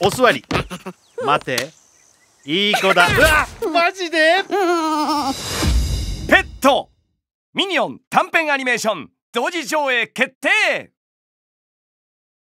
お座り待ていい子だうわマジでペットミニオン短編アニメーション同時上映決定